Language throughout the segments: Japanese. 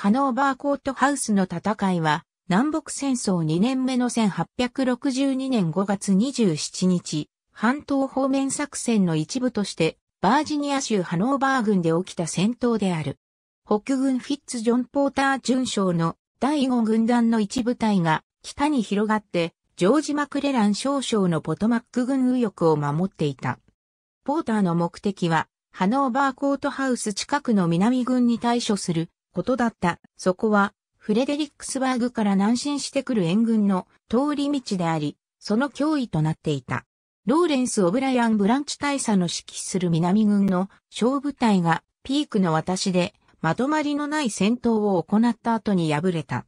ハノーバーコートハウスの戦いは、南北戦争2年目の1862年5月27日、半島方面作戦の一部として、バージニア州ハノーバー軍で起きた戦闘である。北軍フィッツ・ジョン・ポーター准将の第5軍団の一部隊が北に広がって、ジョージ・マクレラン少将のポトマック軍右翼を守っていた。ポーターの目的は、ハノーバーコートハウス近くの南軍に対処することだった。そこは、フレデリックスバーグから南進してくる援軍の通り道であり、その脅威となっていた。ローレンス・オブライアン・ブランチ大佐の指揮する南軍の小部隊がピークの私でまとまりのない戦闘を行った後に敗れた。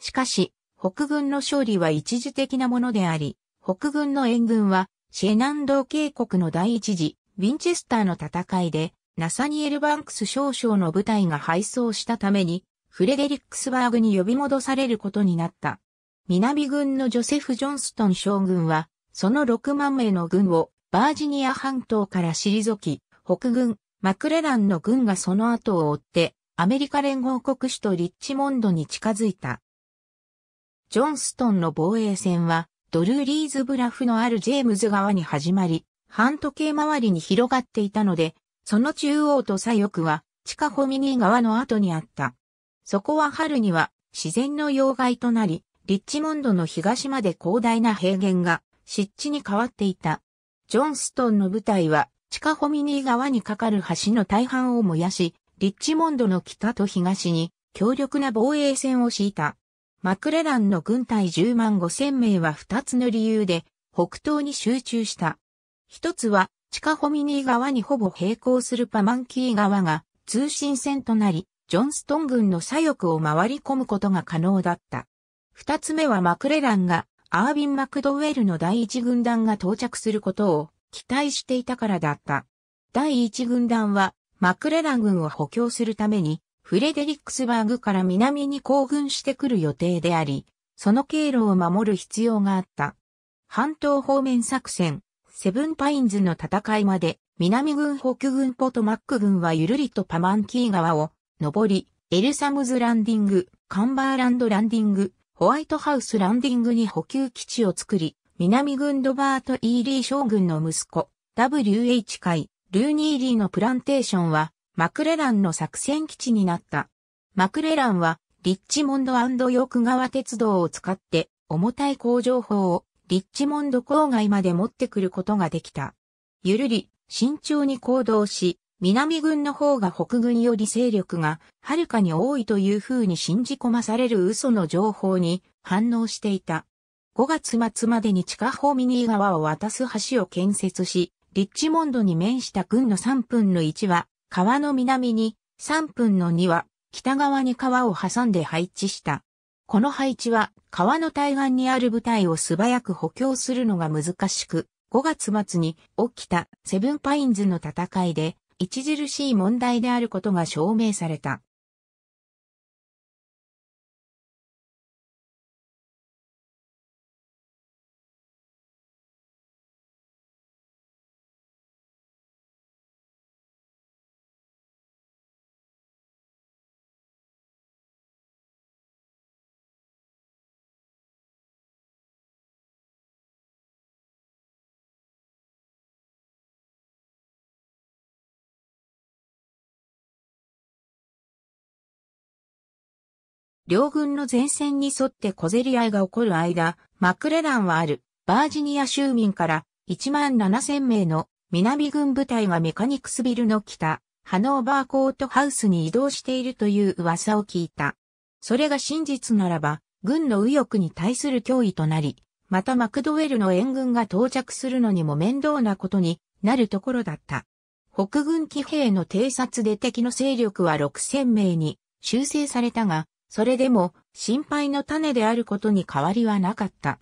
しかし、北軍の勝利は一時的なものであり、北軍の援軍はシェナンドー渓谷の第一次、ウィンチェスターの戦いでナサニエル・バンクス少将の部隊が敗走したために、フレデリックスバーグに呼び戻されることになった。南軍のジョセフ・ジョンストン将軍は、その6万名の軍をバージニア半島から退き、北軍、マクレランの軍がその後を追って、アメリカ連合国首都リッチモンドに近づいた。ジョンストンの防衛戦は、ドルーリーズブラフのあるジェームズ川に始まり、半時計回りに広がっていたので、その中央と左翼は、地下ホミニー川の後にあった。そこは春には自然の要害となり、リッチモンドの東まで広大な平原が湿地に変わっていた。ジョンストンの部隊は地下ホミニー川に架かる橋の大半を燃やし、リッチモンドの北と東に強力な防衛線を敷いた。マクレランの軍隊10万5千名は2つの理由で北東に集中した。一つは地下ホミニー川にほぼ並行するパマンキー川が通信線となり、ジョンストン軍の左翼を回り込むことが可能だった。二つ目はマクレランがアービン・マクドウェルの第一軍団が到着することを期待していたからだった。第一軍団はマクレラン軍を補強するためにフレデリックスバーグから南に行軍してくる予定であり、その経路を守る必要があった。半島方面作戦、セブンパインズの戦いまで、南軍北軍ポトマック軍はゆるりとパマンキー川を、上り、エルサムズランディング、カンバーランドランディング、ホワイトハウスランディングに補給基地を作り、南軍ロバート・イーリー将軍の息子、WH 会、ルーニーリーのプランテーションは、マクレランの作戦基地になった。マクレランは、リッチモンドヨーク川鉄道を使って、重たい工場砲をリッチモンド郊外まで持ってくることができた。ゆるり、慎重に行動し、南軍の方が北軍より勢力がはるかに多いという風に信じ込まされる嘘の情報に反応していた。5月末までに地下ホミニー川を渡す橋を建設し、リッチモンドに面した軍の3分の1は川の南に、3分の2は北側に川を挟んで配置した。この配置は川の対岸にある部隊を素早く補強するのが難しく、5月末に起きたセブンパインズの戦いで著しい問題であることが証明された。両軍の前線に沿って小競り合いが起こる間、マクレランはある、バージニア州民から1万7000名の南軍部隊がメカニクスビルの北、ハノーバーコートハウスに移動しているという噂を聞いた。それが真実ならば、軍の右翼に対する脅威となり、またマクドウェルの援軍が到着するのにも面倒なことになるところだった。北軍騎兵の偵察で敵の勢力は6000名に修正されたが、それでも心配の種であることに変わりはなかった。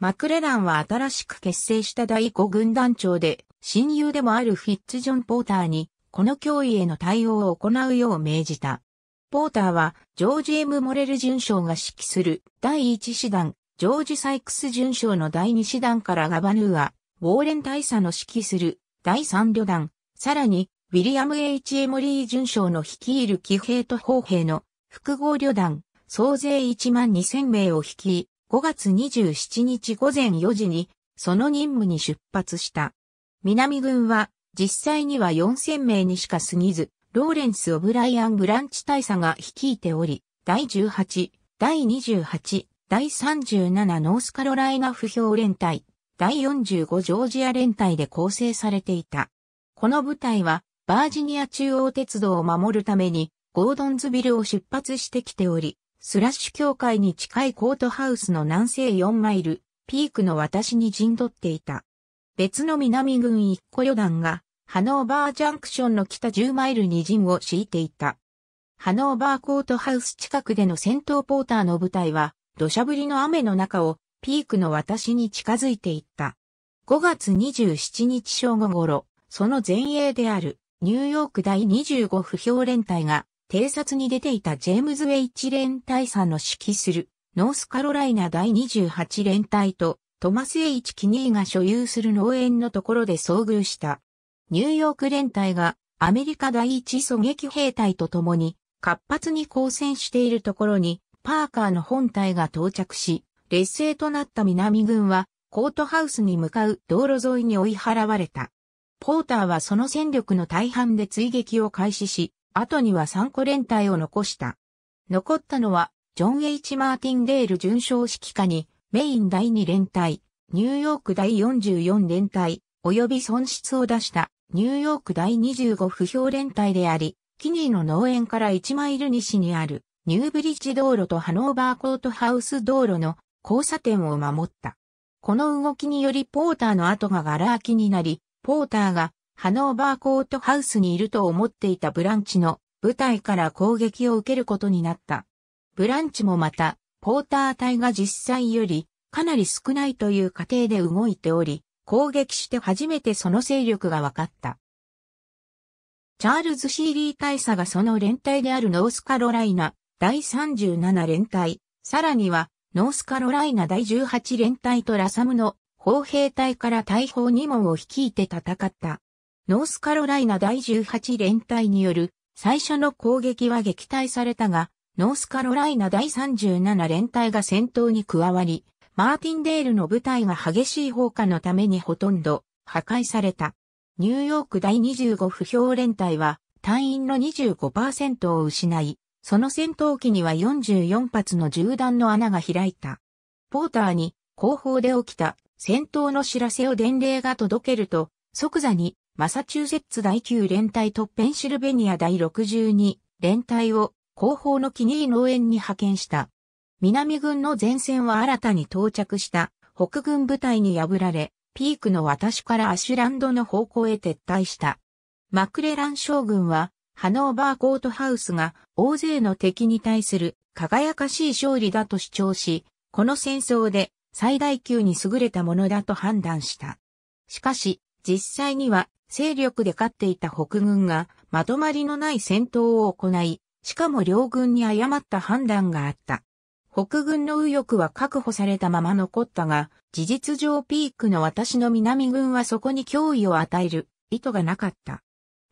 マクレランは新しく結成した第5軍団長で、親友でもあるフィッツジョン・ポーターに、この脅威への対応を行うよう命じた。ポーターは、ジョージ・エム・モレル巡将が指揮する第1師団、ジョージ・サイクス巡将の第2師団からガバヌーア、ウォーレン大佐の指揮する第3旅団、さらに、ウィリアム・ H・ エモリー巡将の率いる騎兵と砲兵の複合旅団、総勢1万2000名を率い、5月27日午前4時に、その任務に出発した。南軍は、実際には4000名にしか過ぎず、ローレンス・オブライアン・ブランチ大佐が率いており、第18、第28、第37ノースカロライナ不評連隊、第45ジョージア連隊で構成されていた。この部隊は、バージニア中央鉄道を守るために、ゴードンズビルを出発してきており、スラッシュ協会に近いコートハウスの南西4マイル、ピークの私に陣取っていた。別の南軍一個旅団が、ハノーバージャンクションの北10マイルに陣を敷いていた。ハノーバーコートハウス近くでの戦闘ポーターの部隊は、土砂降りの雨の中を、ピークの私に近づいていった。5月27日正午頃、その前衛である、ニューヨーク第25不評連隊が、偵察に出ていたジェームズ・ウェイチ連隊さんの指揮するノースカロライナ第28連隊とトマス・ェイチ・キニーが所有する農園のところで遭遇した。ニューヨーク連隊がアメリカ第一狙撃兵隊と共に活発に交戦しているところにパーカーの本隊が到着し、劣勢となった南軍はコートハウスに向かう道路沿いに追い払われた。ポーターはその戦力の大半で追撃を開始し、後には3個連隊を残した。残ったのは、ジョン・ H・ マーティンデール巡将指揮下に、メイン第2連隊、ニューヨーク第44連隊、及び損失を出したニューヨーク第25不評連隊であり、キニーの農園から1マイル西にあるニューブリッジ道路とハノーバーコートハウス道路の交差点を守った。この動きによりポーターの跡が柄空きになり、ポーターがハノーバーコートハウスにいると思っていたブランチの部隊から攻撃を受けることになった。ブランチもまた、ポーター隊が実際よりかなり少ないという過程で動いており、攻撃して初めてその勢力が分かった。チャールズ・シーリー大佐がその連隊であるノースカロライナ第37連隊、さらにはノースカロライナ第18連隊とラサムの砲兵隊から大砲2門を率いて戦った。ノースカロライナ第18連隊による最初の攻撃は撃退されたが、ノースカロライナ第37連隊が戦闘に加わり、マーティンデールの部隊が激しい放火のためにほとんど破壊された。ニューヨーク第25不評連隊は隊員の25%を失い、その戦闘機には44発の銃弾の穴が開いた。ポーターに後方で起きた戦闘の知らせを伝令が届けると、即座にマサチューセッツ第9連隊とペンシルベニア第62連隊を後方のキニー農園に派遣した。南軍の前線は新たに到着した北軍部隊に破られ、ピークの私からアシュランドの方向へ撤退した。マクレラン将軍は、ハノーバーコートハウスが大勢の敵に対する輝かしい勝利だと主張し、この戦争で最大級に優れたものだと判断した。しかし、実際には勢力で勝っていた北軍がまとまりのない戦闘を行い、しかも両軍に誤った判断があった。北軍の右翼は確保されたまま残ったが、事実上ピークの私の南軍はそこに脅威を与える意図がなかった。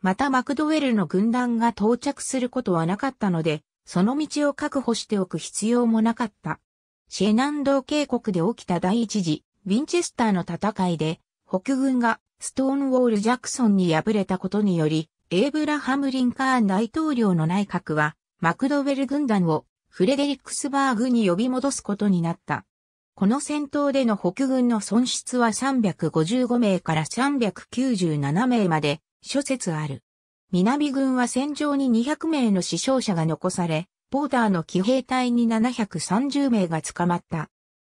またマクドウェルの軍団が到着することはなかったので、その道を確保しておく必要もなかった。シェナンドー渓谷で起きた第一次、ウィンチェスターの戦いで、北軍がストーンウォール・ジャクソンに敗れたことにより、エイブラハム・リンカーン大統領の内閣は、マクドウェル軍団をフレデリックスバーグに呼び戻すことになった。この戦闘での北軍の損失は355名から397名まで諸説ある。南軍は戦場に200名の死傷者が残され、ポーターの騎兵隊に730名が捕まった。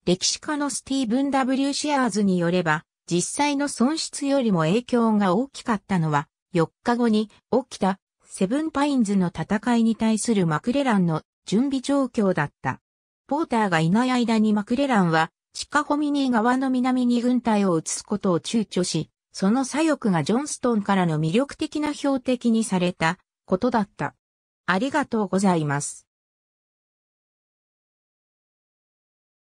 歴史家のスティーブン・ W・ シアーズによれば、実際の損失よりも影響が大きかったのは、4日後に起きたセブンパインズの戦いに対するマクレランの準備状況だった。ポーターがいない間にマクレランは、シカホミニー側の南に軍隊を移すことを躊躇し、その左翼がジョンストンからの魅力的な標的にされたことだった。ありがとうございます。